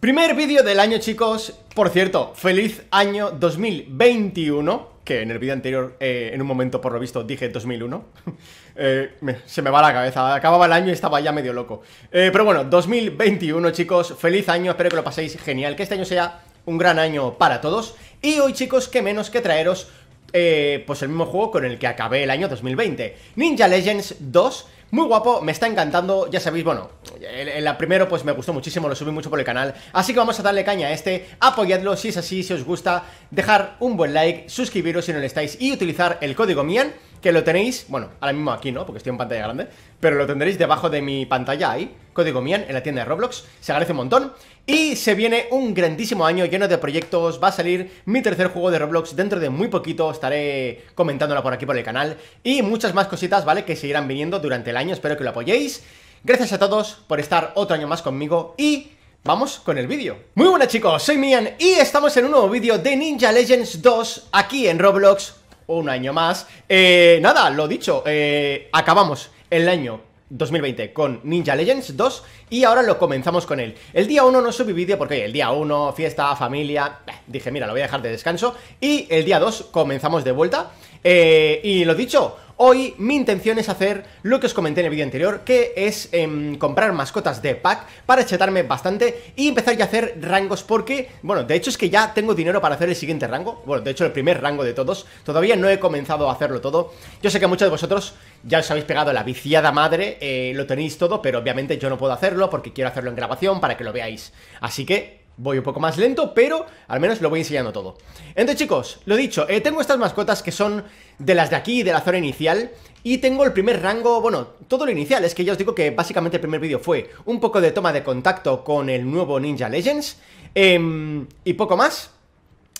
Primer vídeo del año, chicos. Por cierto, feliz año 2021. Que en el vídeo anterior, eh, en un momento por lo visto, dije 2001. Eh, se me va la cabeza. Acababa el año y estaba ya medio loco. Eh, pero bueno, 2021, chicos. Feliz año. Espero que lo paséis genial. Que este año sea un gran año para todos. Y hoy, chicos, que menos que traeros eh, pues el mismo juego con el que acabé el año 2020. Ninja Legends 2, muy guapo, me está encantando, ya sabéis, bueno, el, el primero pues me gustó muchísimo, lo subí mucho por el canal, así que vamos a darle caña a este, apoyadlo si es así, si os gusta, dejar un buen like, suscribiros si no lo estáis y utilizar el código MIAN, que lo tenéis, bueno, ahora mismo aquí no, porque estoy en pantalla grande, pero lo tendréis debajo de mi pantalla ahí, código Mian en la tienda de Roblox, se agradece un montón. Y se viene un grandísimo año lleno de proyectos, va a salir mi tercer juego de Roblox dentro de muy poquito, estaré comentándolo por aquí por el canal y muchas más cositas, ¿vale? Que seguirán viniendo durante el año, espero que lo apoyéis. Gracias a todos por estar otro año más conmigo y vamos con el vídeo. Muy buenas chicos, soy Mian y estamos en un nuevo vídeo de Ninja Legends 2 aquí en Roblox, un año más. Eh, nada, lo dicho, eh, acabamos el año 2020 con Ninja Legends 2 y ahora lo comenzamos con él. El día 1 no subí vídeo porque el día 1, fiesta, familia, eh, dije mira, lo voy a dejar de descanso y el día 2 comenzamos de vuelta. Eh, y lo dicho, Hoy mi intención es hacer lo que os comenté en el vídeo anterior, que es em, comprar mascotas de pack para chetarme bastante y empezar ya a hacer rangos porque, bueno, de hecho es que ya tengo dinero para hacer el siguiente rango, bueno, de hecho el primer rango de todos, todavía no he comenzado a hacerlo todo. Yo sé que muchos de vosotros ya os habéis pegado la viciada madre, eh, lo tenéis todo, pero obviamente yo no puedo hacerlo porque quiero hacerlo en grabación para que lo veáis. Así que voy un poco más lento, pero al menos lo voy enseñando todo. Entonces, chicos, lo dicho, eh, tengo estas mascotas que son de las de aquí, de la zona inicial, y tengo el primer rango, bueno, todo lo inicial, es que ya os digo que básicamente el primer vídeo fue un poco de toma de contacto con el nuevo Ninja Legends, em, y poco más.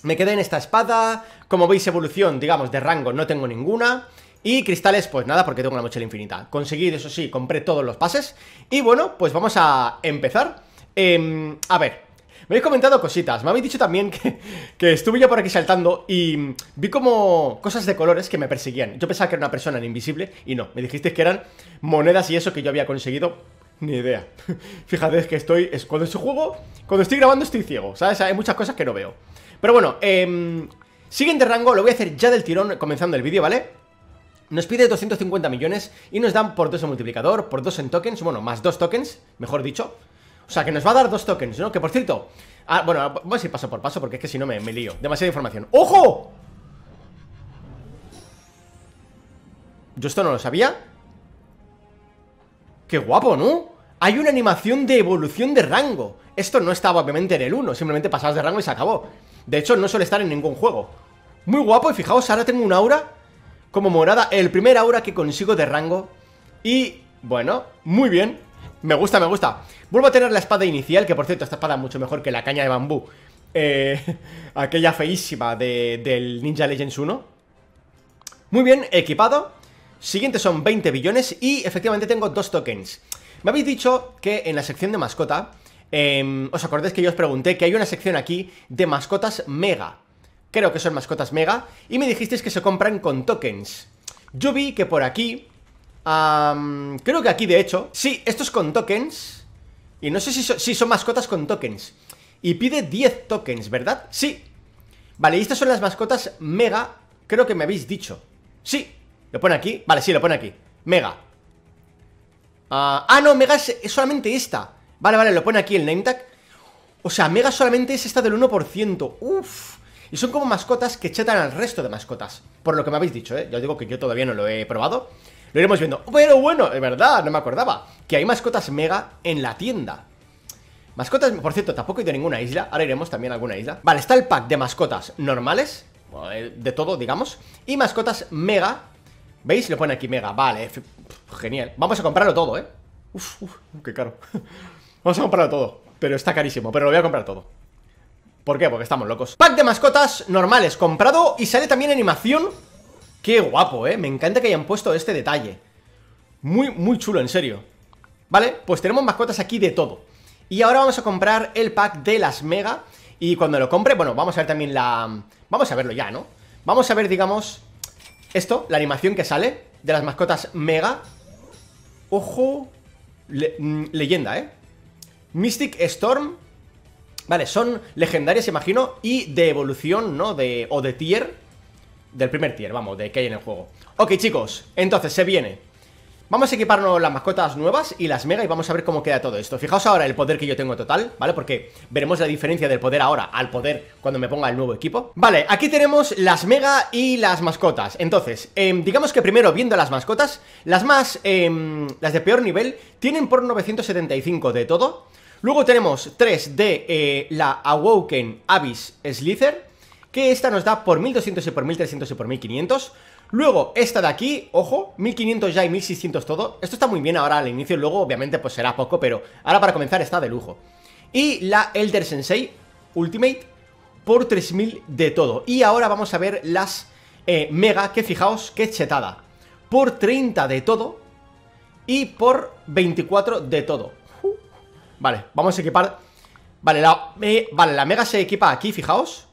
Me quedé en esta espada, como veis evolución, digamos, de rango no tengo ninguna, y cristales, pues nada, porque tengo una mochila infinita. Conseguí, eso sí, compré todos los pases, y bueno, pues vamos a empezar. Em, a ver, me habéis comentado cositas. Me habéis dicho también que, estuve yo por aquí saltando y vi como cosas de colores que me perseguían. Yo pensaba que era una persona invisible y no. Me dijisteis que eran monedas y eso que yo había conseguido. Ni idea. Fíjate, que estoy. Es, cuando estoy juego, cuando estoy grabando estoy ciego, ¿sabes? Hay muchas cosas que no veo. Pero bueno, em, siguiente rango lo voy a hacer ya del tirón comenzando el vídeo, ¿vale? Nos pide 250 millones y nos dan por 2 en multiplicador, por dos en tokens, bueno, más dos tokens, mejor dicho. O sea, que nos va a dar dos tokens, ¿no? Que por cierto... Ah, bueno, vamos a ir paso por paso porque es que si no me, me lío. Demasiada información. ¡Ojo! Yo esto no lo sabía. ¡Qué guapo, ¿no? Hay una animación de evolución de rango. Esto no estaba obviamente en el 1, simplemente pasabas de rango y se acabó. De hecho, no suele estar en ningún juego. Muy guapo, y fijaos, ahora tengo un aura como morada, el primer aura que consigo de rango. Y, bueno, muy bien. Me gusta, me gusta. Vuelvo a tener la espada inicial, que por cierto, esta espada es mucho mejor que la caña de bambú. Eh, aquella feísima del Ninja Legends 1. Muy bien, equipado. Siguiente son 20 billones y efectivamente tengo dos tokens. Me habéis dicho que en la sección de mascota, em, os acordáis que yo os pregunté que hay una sección aquí de mascotas mega. Creo que son mascotas mega. Y me dijisteis que se compran con tokens. Yo vi que por aquí creo que aquí, de hecho Sí, esto es con tokens Y no sé si, son mascotas con tokens Y pide 10 tokens, ¿verdad? Sí Vale, y estas son las mascotas mega Creo que me habéis dicho Sí, lo pone aquí Vale, sí, lo pone aquí Mega Ah, ah no, mega es, solamente esta Vale, vale, lo pone aquí el name tag O sea, mega solamente es esta del 1% Uf Y son como mascotas que chetan al resto de mascotas Por lo que me habéis dicho, ¿eh? Ya digo que yo todavía no lo he probado lo iremos viendo. Pero bueno, de verdad, no me acordaba. Que hay mascotas mega en la tienda. Mascotas, por cierto, tampoco hay de ninguna isla. Ahora iremos también a alguna isla. Vale, está el pack de mascotas normales. Eh, de todo, digamos. Y mascotas mega. ¿Veis? Lo pone aquí mega. Vale, genial. Vamos a comprarlo todo, ¿eh? Uf, uf, qué caro. Vamos a comprarlo todo. Pero está carísimo, pero lo voy a comprar todo. ¿Por qué? Porque estamos locos. Pack de mascotas normales comprado y sale también animación Qué guapo, ¿eh? Me encanta que hayan puesto este detalle. Muy, muy chulo, en serio. Vale, pues tenemos mascotas aquí de todo. Y ahora vamos a comprar el pack de las Mega. Y cuando lo compre, bueno, vamos a ver también la... Vamos a verlo ya, ¿no? Vamos a ver, digamos, esto, la animación que sale de las mascotas Mega. Ojo, mm, leyenda, ¿eh? Mystic Storm. Vale, son legendarias, imagino, y de evolución, ¿no? De... o de tier del primer tier, vamos, de que hay en el juego Ok, chicos, entonces se viene Vamos a equiparnos las mascotas nuevas y las mega y vamos a ver cómo queda todo esto Fijaos ahora el poder que yo tengo total, ¿vale? Porque veremos la diferencia del poder ahora al poder cuando me ponga el nuevo equipo Vale, aquí tenemos las mega y las mascotas Entonces, em, digamos que primero viendo las mascotas Las más, em, las de peor nivel tienen por 975 de todo Luego tenemos 3 de eh, la Awoken Abyss slicer que esta nos da por 1200 y por 1300 y por 1500. Luego, esta de aquí, ojo, 1500 ya y 1600 todo. Esto está muy bien ahora al inicio, luego obviamente pues será poco, pero ahora para comenzar está de lujo. Y la Elder Sensei Ultimate por 3000 de todo. Y ahora vamos a ver las eh, Mega, que fijaos, que chetada. Por 30 de todo y por 24 de todo. Vale, vamos a equipar... Vale, la, eh, vale, la Mega se equipa aquí, fijaos.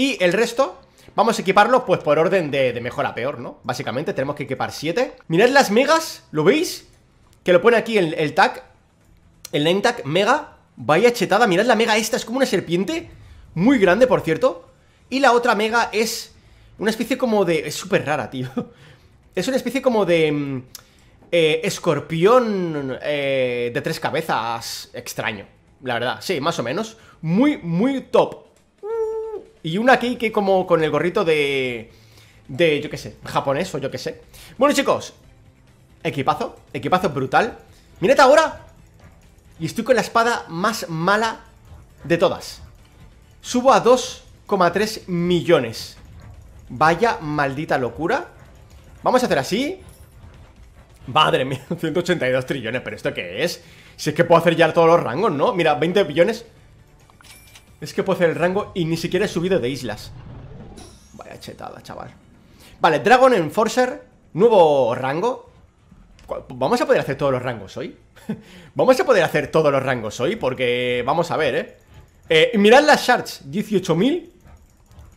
Y el resto vamos a equiparlo pues por orden de, mejor a peor, ¿no? Básicamente tenemos que equipar 7 Mirad las megas, ¿lo veis? Que lo pone aquí el, el tag El name tag, mega Vaya chetada, mirad la mega esta, es como una serpiente Muy grande, por cierto Y la otra mega es una especie como de... Es súper rara, tío Es una especie como de... Mm, eh, escorpión eh, de tres cabezas extraño, la verdad, sí, más o menos Muy, muy top y una aquí que como con el gorrito de... De, yo qué sé, japonés o yo qué sé Bueno chicos, equipazo, equipazo brutal Mirad ahora Y estoy con la espada más mala de todas Subo a 2,3 millones Vaya maldita locura Vamos a hacer así Madre mía, 182 trillones, pero ¿esto qué es? Si es que puedo hacer ya todos los rangos, ¿no? Mira, 20 billones es que puedo hacer el rango y ni siquiera he subido de islas Vaya chetada, chaval Vale, Dragon Enforcer Nuevo rango Vamos a poder hacer todos los rangos hoy Vamos a poder hacer todos los rangos hoy Porque vamos a ver, eh, eh Mirad las shards, 18.000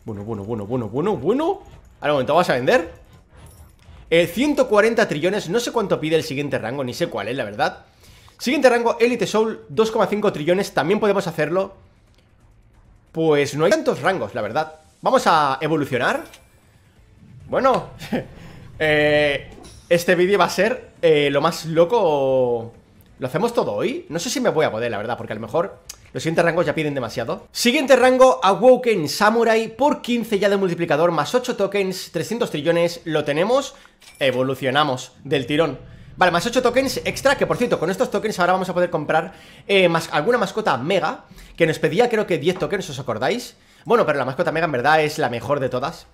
Bueno, bueno, bueno, bueno, bueno, bueno Ahora momento, vamos a vender 140 eh, trillones, no sé cuánto pide el siguiente rango Ni sé cuál es, ¿eh? la verdad Siguiente rango, Elite Soul, 2,5 trillones También podemos hacerlo pues no hay tantos rangos, la verdad Vamos a evolucionar Bueno eh, Este vídeo va a ser eh, lo más loco ¿Lo hacemos todo hoy? No sé si me voy a poder, la verdad, porque a lo mejor los siguientes rangos ya piden demasiado. Siguiente rango, Awoken Samurai, por 15 ya de multiplicador, más 8 tokens, 300 trillones, lo tenemos, evolucionamos del tirón. Vale, más 8 tokens extra, que por cierto, con estos tokens ahora vamos a poder comprar eh, más, alguna mascota mega, que nos pedía creo que 10 tokens, ¿os acordáis? Bueno, pero la mascota mega en verdad es la mejor de todas.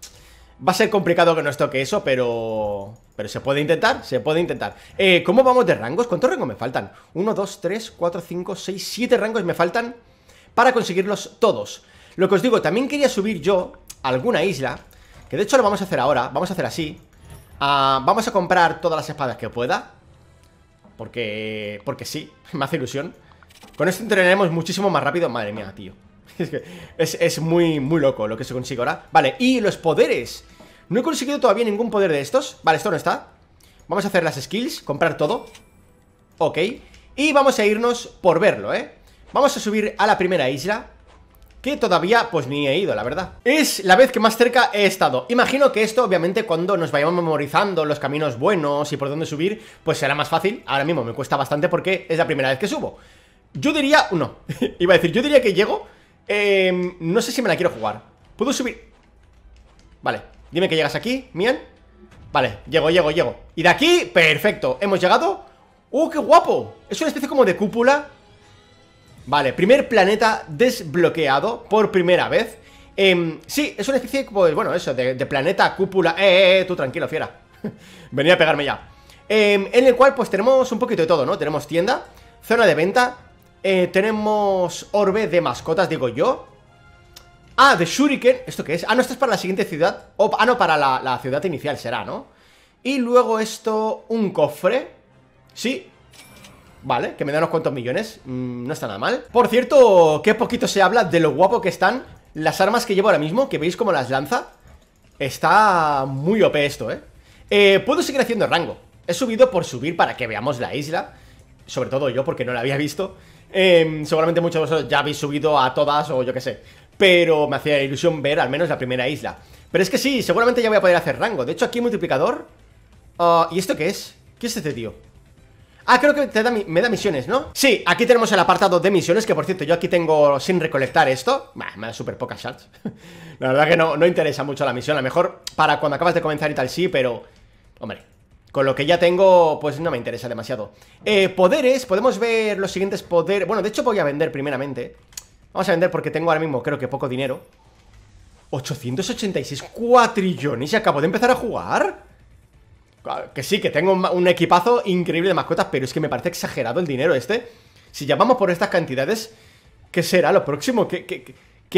Va a ser complicado que nos toque eso, pero... Pero se puede intentar, se puede intentar eh, ¿Cómo vamos de rangos? ¿Cuántos rangos me faltan? 1, 2, 3, 4, 5, 6, 7 rangos me faltan para conseguirlos todos Lo que os digo, también quería subir yo a alguna isla Que de hecho lo vamos a hacer ahora, vamos a hacer así Ah, vamos a comprar todas las espadas que pueda. Porque. Porque sí, me hace ilusión. Con esto entrenaremos muchísimo más rápido. Madre mía, tío. Es, que es, muy, muy loco lo que se consigue ahora. Vale, y los poderes. No he conseguido todavía ningún poder de estos. Vale, esto no está. Vamos a hacer las skills, comprar todo. Ok. Y vamos a irnos por verlo, ¿eh? Vamos a subir a la primera isla que todavía pues ni he ido, la verdad. Es la vez que más cerca he estado. Imagino que esto, obviamente, cuando nos vayamos memorizando los caminos buenos y por dónde subir, pues será más fácil. Ahora mismo me cuesta bastante porque es la primera vez que subo. Yo diría... No, iba a decir, yo diría que llego... Em, no sé si me la quiero jugar. ¿Puedo subir? Vale, dime que llegas aquí, Mian. Vale, llego, llego, llego. Y de aquí, perfecto, hemos llegado. ¡Uh, qué guapo! Es una especie como de cúpula Vale, primer planeta desbloqueado por primera vez. Em, sí, es una especie, pues bueno, eso, de, planeta cúpula. Eh, eh, eh tú tranquilo, fiera. Venía a pegarme ya. Em, en el cual, pues tenemos un poquito de todo, ¿no? Tenemos tienda, zona de venta, eh, tenemos orbe de mascotas, digo yo. Ah, de Shuriken. ¿Esto qué es? Ah, no, esto es para la siguiente ciudad. ah, no, para la, la ciudad inicial será, ¿no? Y luego esto, un cofre. Sí, Vale, que me da unos cuantos millones mm, No está nada mal Por cierto, qué poquito se habla de lo guapo que están Las armas que llevo ahora mismo, que veis como las lanza Está muy OP esto, ¿eh? eh puedo seguir haciendo rango He subido por subir para que veamos la isla Sobre todo yo, porque no la había visto em, Seguramente muchos de vosotros ya habéis subido a todas o yo qué sé Pero me hacía ilusión ver al menos la primera isla Pero es que sí, seguramente ya voy a poder hacer rango De hecho aquí multiplicador ah, ¿Y esto qué es? ¿Qué es este tío? Ah, creo que me da misiones, ¿no? Sí, aquí tenemos el apartado de misiones Que por cierto, yo aquí tengo sin recolectar esto Me da súper pocas shards La verdad que no, no interesa mucho la misión A lo mejor para cuando acabas de comenzar y tal sí, pero... Hombre, con lo que ya tengo, pues no me interesa demasiado eh, Poderes, podemos ver los siguientes poderes Bueno, de hecho voy a vender primeramente Vamos a vender porque tengo ahora mismo creo que poco dinero 886 cuatrillones y acabo de empezar a jugar que sí, que tengo un, equipazo increíble de mascotas, pero es que me parece exagerado el dinero este. Si ya vamos por estas cantidades, ¿qué será lo próximo? ¿Qué,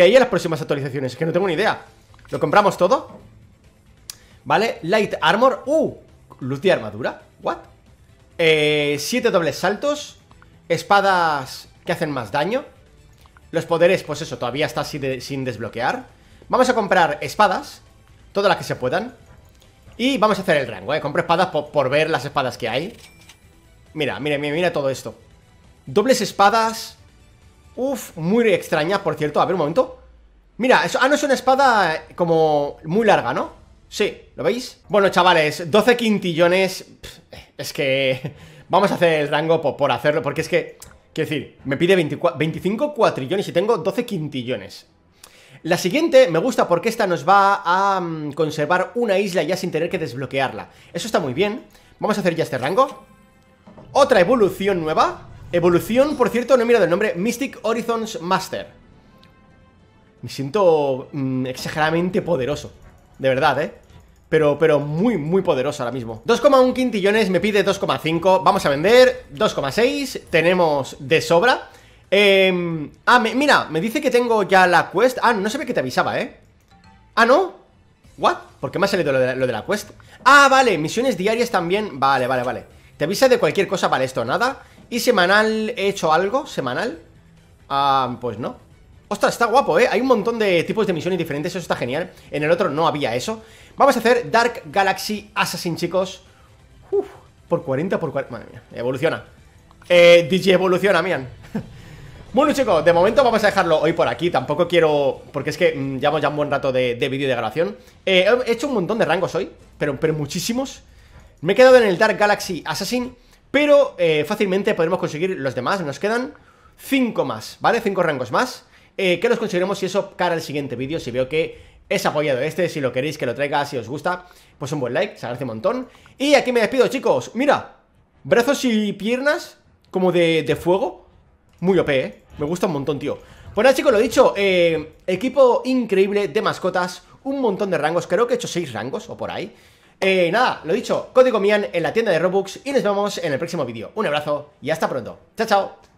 hay en las próximas actualizaciones? Que no tengo ni idea. ¿Lo compramos todo? ¿Vale? Light Armor. ¡Uh! Luz de armadura. ¿What? Eh, siete dobles saltos. Espadas que hacen más daño. Los poderes, pues eso, todavía está sin desbloquear. Vamos a comprar espadas. Todas las que se puedan. Y vamos a hacer el rango, ¿eh? Compro espadas por, ver las espadas que hay. Mira, mira, mira, mira todo esto. Dobles espadas. Uf, muy extraña, por cierto. A ver, un momento. Mira, eso, ah, no es una espada eh, como muy larga, ¿no? Sí, ¿lo veis? Bueno, chavales, 12 quintillones. Eh, es que vamos a hacer el rango por, hacerlo, porque es que, quiero decir, me pide 24, 25 cuatrillones y tengo 12 quintillones. La siguiente me gusta porque esta nos va a mm, conservar una isla ya sin tener que desbloquearla. Eso está muy bien. Vamos a hacer ya este rango. Otra evolución nueva. Evolución, por cierto, no he mirado el nombre. Mystic Horizons Master. Me siento mm, exageradamente poderoso. De verdad, ¿eh? Pero, pero muy, muy poderoso ahora mismo 2,1 quintillones, me pide 2,5 Vamos a vender, 2,6 Tenemos de sobra eh, ah, mira, me dice que tengo ya la quest Ah, no ve que te avisaba, ¿eh? Ah, ¿no? ¿What? ¿Por qué me ha salido lo de, la quest? Ah, vale, misiones diarias también Vale, vale, vale Te avisa de cualquier cosa, vale, esto, nada ¿Y semanal he hecho algo? ¿Semanal? Ah, pues no Ostras, está guapo, ¿eh? Hay un montón de tipos de misiones diferentes, eso está genial En el otro no había eso Vamos a hacer Dark Galaxy Assassin, chicos por 40, por 40 Madre mía, evoluciona eh, DJ evoluciona, mian. Bueno chicos, de momento vamos a dejarlo hoy por aquí Tampoco quiero... porque es que mm, llevamos ya un buen rato de, de vídeo de grabación eh, He hecho un montón de rangos hoy, pero, pero muchísimos Me he quedado en el Dark Galaxy Assassin Pero eh, fácilmente podremos conseguir los demás Nos quedan 5 más, ¿vale? Cinco rangos más eh, Que los conseguiremos y eso cara al siguiente vídeo Si veo que es apoyado este, si lo queréis que lo traiga, si os gusta Pues un buen like, se agradece un montón Y aquí me despido chicos, mira Brazos y piernas como de, de fuego Muy OP, eh me gusta un montón, tío. Pues chicos, lo dicho, eh, equipo increíble de mascotas, un montón de rangos, creo que he hecho seis rangos o por ahí. Eh, nada, lo dicho, código Mian en la tienda de Robux y nos vemos en el próximo vídeo. Un abrazo y hasta pronto. Chao, chao.